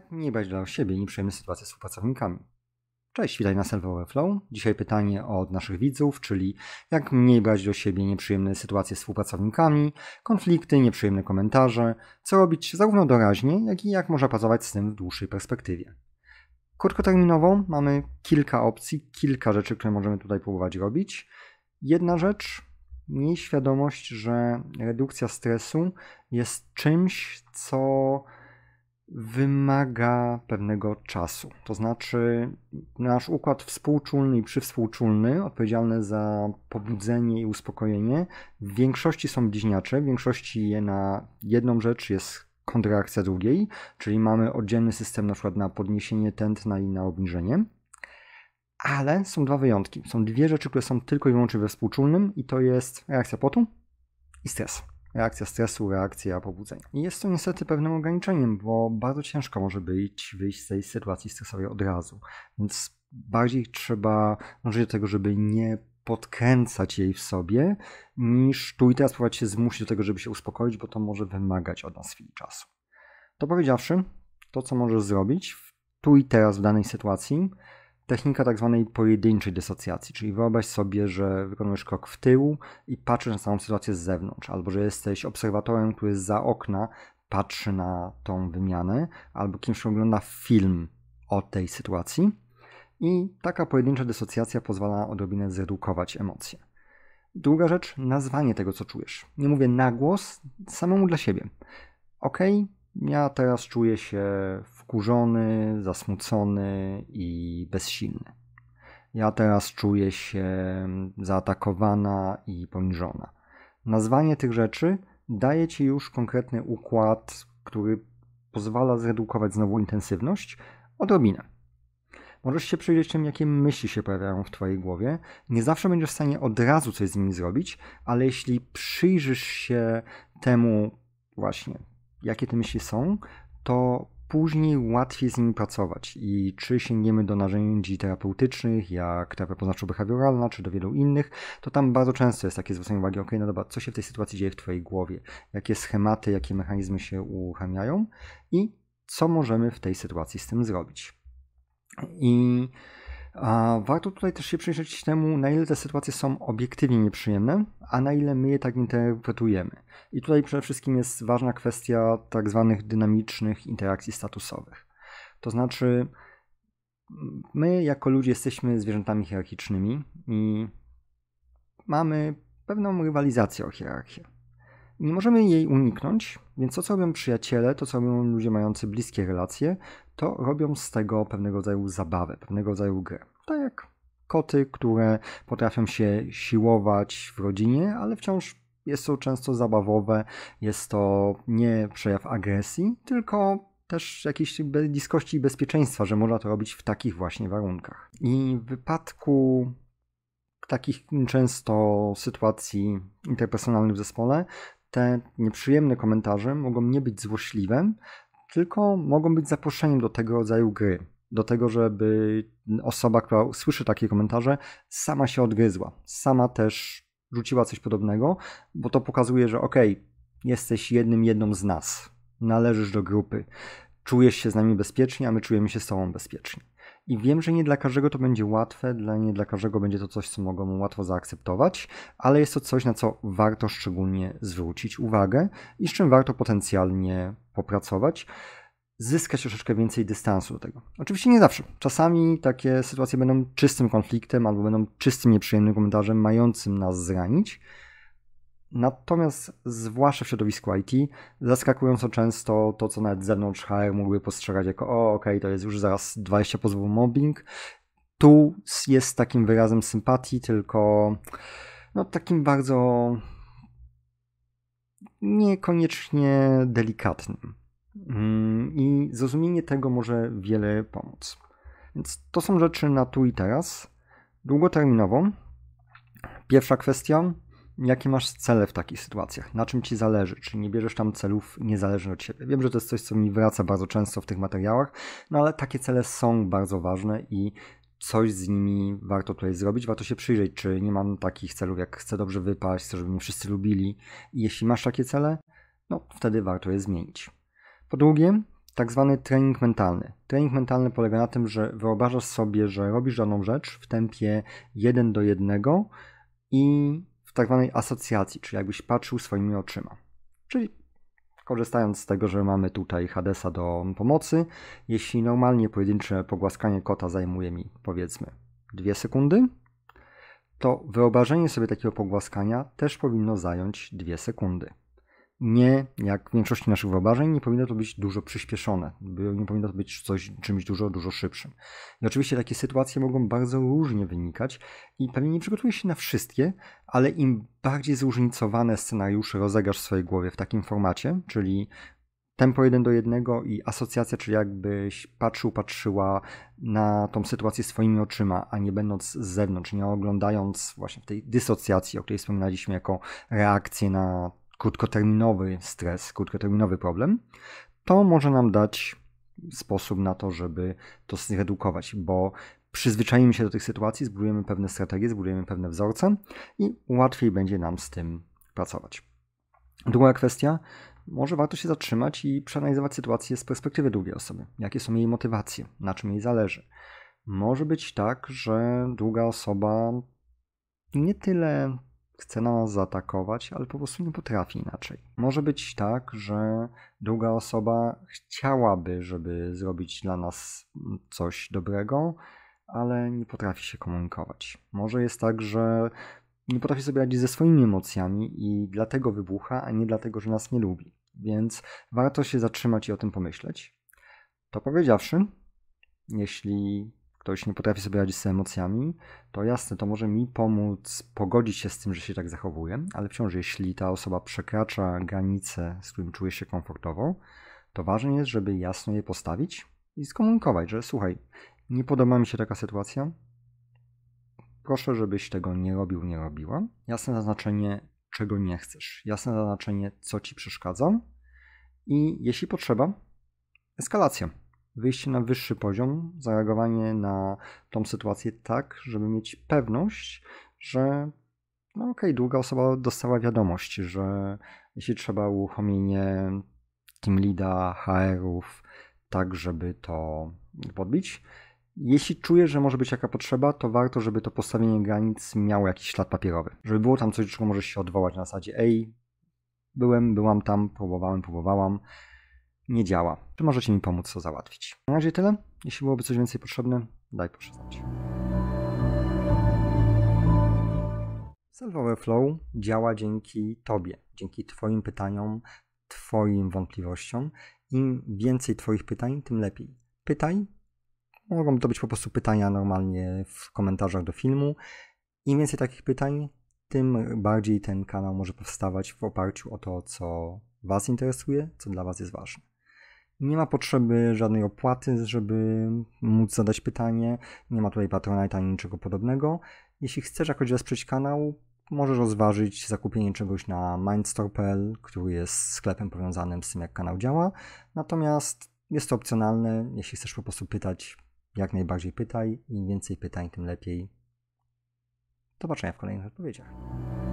Jak mniej brać dla siebie nieprzyjemne sytuacje z współpracownikami? Cześć, witaj na Server Overflow. Dzisiaj pytanie od naszych widzów, czyli jak mniej brać do siebie nieprzyjemne sytuacje z współpracownikami, konflikty, nieprzyjemne komentarze, co robić zarówno doraźnie, jak i jak można pracować z tym w dłuższej perspektywie. Krótkoterminowo mamy kilka opcji, kilka rzeczy, które możemy tutaj próbować robić. Jedna rzecz, miej świadomość, że redukcja stresu jest czymś, co wymaga pewnego czasu. To znaczy, nasz układ współczulny i przywspółczulny, odpowiedzialny za pobudzenie i uspokojenie, w większości są bliźniacze, w większości je na jedną rzecz jest kontrreakcja drugiej, czyli mamy oddzielny system na przykład na podniesienie tętna i na obniżenie. Ale są dwa wyjątki. Są dwie rzeczy, które są tylko i wyłącznie we współczulnym i to jest reakcja potu i stres reakcja stresu, reakcja pobudzenia. I jest to niestety pewnym ograniczeniem, bo bardzo ciężko może być wyjść z tej sytuacji stresowej od razu. Więc bardziej trzeba dążyć do tego, żeby nie podkręcać jej w sobie, niż tu i teraz próbować się zmusić do tego, żeby się uspokoić, bo to może wymagać od nas chwili czasu. To powiedziawszy, to co możesz zrobić tu i teraz w danej sytuacji, Technika tak zwanej pojedynczej dysocjacji, czyli wyobraź sobie, że wykonujesz krok w tył i patrzysz na całą sytuację z zewnątrz, albo że jesteś obserwatorem, który za okna patrzy na tą wymianę, albo kimś ogląda film o tej sytuacji. I taka pojedyncza dysocjacja pozwala odrobinę zredukować emocje. Druga rzecz, nazwanie tego, co czujesz. Nie mówię na głos, samemu dla siebie. Ok, ja teraz czuję się wkurzony, zasmucony i bezsilny. Ja teraz czuję się zaatakowana i poniżona. Nazwanie tych rzeczy daje ci już konkretny układ, który pozwala zredukować znowu intensywność odrobinę. Możesz się przyjrzeć tym, jakie myśli się pojawiają w Twojej głowie. Nie zawsze będziesz w stanie od razu coś z nimi zrobić, ale jeśli przyjrzysz się temu właśnie, jakie te myśli są, to później łatwiej z nimi pracować. I czy sięgniemy do narzędzi terapeutycznych, jak terapia poznawczo-behawioralna, czy do wielu innych, to tam bardzo często jest takie zwrócenie uwagi, ok, no dobra, co się w tej sytuacji dzieje w twojej głowie, jakie schematy, jakie mechanizmy się uruchamiają i co możemy w tej sytuacji z tym zrobić. I a warto tutaj też się przyjrzeć temu, na ile te sytuacje są obiektywnie nieprzyjemne, a na ile my je tak interpretujemy. I tutaj przede wszystkim jest ważna kwestia tak zwanych dynamicznych interakcji statusowych. To znaczy, my jako ludzie jesteśmy zwierzętami hierarchicznymi i mamy pewną rywalizację o hierarchię. Nie możemy jej uniknąć, więc to co robią przyjaciele, to co robią ludzie mający bliskie relacje, to robią z tego pewnego rodzaju zabawę, pewnego rodzaju grę. Tak jak koty, które potrafią się siłować w rodzinie, ale wciąż jest to często zabawowe, jest to nie przejaw agresji, tylko też jakiejś bliskości i bezpieczeństwa, że można to robić w takich właśnie warunkach. I w wypadku takich często sytuacji interpersonalnych w zespole, te nieprzyjemne komentarze mogą nie być złośliwe, tylko mogą być zaproszeniem do tego rodzaju gry. Do tego, żeby osoba, która słyszy takie komentarze, sama się odgryzła, sama też rzuciła coś podobnego, bo to pokazuje, że okej, okay, jesteś jednym, jedną z nas, należysz do grupy, czujesz się z nami bezpiecznie, a my czujemy się z tobą bezpiecznie. I wiem, że nie dla każdego to będzie łatwe, dla nie dla każdego będzie to coś, co mogą łatwo zaakceptować, ale jest to coś, na co warto szczególnie zwrócić uwagę i z czym warto potencjalnie popracować zyskać troszeczkę więcej dystansu do tego. Oczywiście nie zawsze. Czasami takie sytuacje będą czystym konfliktem albo będą czystym nieprzyjemnym komentarzem mającym nas zranić, Natomiast, zwłaszcza w środowisku IT, zaskakująco często to, co nawet z zewnątrz HR mógłby postrzegać jako: o, okej, okay, to jest już zaraz 20 pozwów mobbing. Tu jest takim wyrazem sympatii, tylko no, takim bardzo niekoniecznie delikatnym. Mm, I zrozumienie tego może wiele pomóc. Więc to są rzeczy na tu i teraz. Długoterminowo. Pierwsza kwestia jakie masz cele w takich sytuacjach, na czym ci zależy, czy nie bierzesz tam celów niezależnych od siebie. Wiem, że to jest coś, co mi wraca bardzo często w tych materiałach, no ale takie cele są bardzo ważne i coś z nimi warto tutaj zrobić, warto się przyjrzeć, czy nie mam takich celów, jak chcę dobrze wypaść, chcę, żeby mnie wszyscy lubili. I jeśli masz takie cele, no wtedy warto je zmienić. Po drugie, tak zwany trening mentalny. Trening mentalny polega na tym, że wyobrażasz sobie, że robisz daną rzecz w tempie 1 do 1 i w tak zwanej asocjacji, czyli jakbyś patrzył swoimi oczyma. Czyli korzystając z tego, że mamy tutaj Hadesa do pomocy, jeśli normalnie pojedyncze pogłaskanie kota zajmuje mi powiedzmy 2 sekundy, to wyobrażenie sobie takiego pogłaskania też powinno zająć 2 sekundy nie, jak w większości naszych wyobrażeń, nie powinno to być dużo przyspieszone, nie powinno to być coś, czymś dużo, dużo szybszym. I oczywiście takie sytuacje mogą bardzo różnie wynikać i pewnie nie przygotujesz się na wszystkie, ale im bardziej zróżnicowane scenariusze rozegasz w swojej głowie w takim formacie, czyli tempo 1 do 1 i asocjacja, czyli jakbyś patrzył, patrzyła na tą sytuację swoimi oczyma, a nie będąc z zewnątrz, nie oglądając właśnie tej dysocjacji, o której wspominaliśmy jako reakcję na krótkoterminowy stres, krótkoterminowy problem, to może nam dać sposób na to, żeby to zredukować, bo przyzwyczajimy się do tych sytuacji, zbudujemy pewne strategie, zbudujemy pewne wzorce i łatwiej będzie nam z tym pracować. Druga kwestia, może warto się zatrzymać i przeanalizować sytuację z perspektywy drugiej osoby. Jakie są jej motywacje, na czym jej zależy. Może być tak, że druga osoba nie tyle chce nas zaatakować, ale po prostu nie potrafi inaczej. Może być tak, że druga osoba chciałaby, żeby zrobić dla nas coś dobrego, ale nie potrafi się komunikować. Może jest tak, że nie potrafi sobie radzić ze swoimi emocjami i dlatego wybucha, a nie dlatego, że nas nie lubi. Więc warto się zatrzymać i o tym pomyśleć. To powiedziawszy, jeśli ktoś nie potrafi sobie radzić z emocjami, to jasne, to może mi pomóc pogodzić się z tym, że się tak zachowuję, ale wciąż jeśli ta osoba przekracza granice, z którym czuję się komfortowo, to ważne jest, żeby jasno je postawić i skomunikować, że słuchaj, nie podoba mi się taka sytuacja, proszę, żebyś tego nie robił, nie robiła. Jasne zaznaczenie, czego nie chcesz, jasne zaznaczenie, co ci przeszkadza i jeśli potrzeba, eskalacja wyjście na wyższy poziom, zareagowanie na tą sytuację tak, żeby mieć pewność, że no okej, okay, długa osoba dostała wiadomość, że jeśli trzeba uruchomienie team leada, HR-ów, tak żeby to podbić. Jeśli czuję, że może być jaka potrzeba, to warto, żeby to postawienie granic miało jakiś ślad papierowy. Żeby było tam coś, czego możesz się odwołać na zasadzie, ej, byłem, byłam tam, próbowałem, próbowałam, nie działa. Czy możecie mi pomóc to załatwić? Na razie tyle. Jeśli byłoby coś więcej potrzebne, daj proszę znać. Self działa dzięki Tobie, dzięki Twoim pytaniom, Twoim wątpliwościom. Im więcej Twoich pytań, tym lepiej. Pytaj. Mogą to być po prostu pytania normalnie w komentarzach do filmu. Im więcej takich pytań, tym bardziej ten kanał może powstawać w oparciu o to, co Was interesuje, co dla Was jest ważne. Nie ma potrzeby żadnej opłaty, żeby móc zadać pytanie. Nie ma tutaj Patronite ani niczego podobnego. Jeśli chcesz jakoś wesprzeć kanał, możesz rozważyć zakupienie czegoś na mindstore.pl, który jest sklepem powiązanym z tym, jak kanał działa. Natomiast jest to opcjonalne. Jeśli chcesz po prostu pytać, jak najbardziej pytaj. Im więcej pytań, tym lepiej. Do zobaczenia w kolejnych odpowiedziach.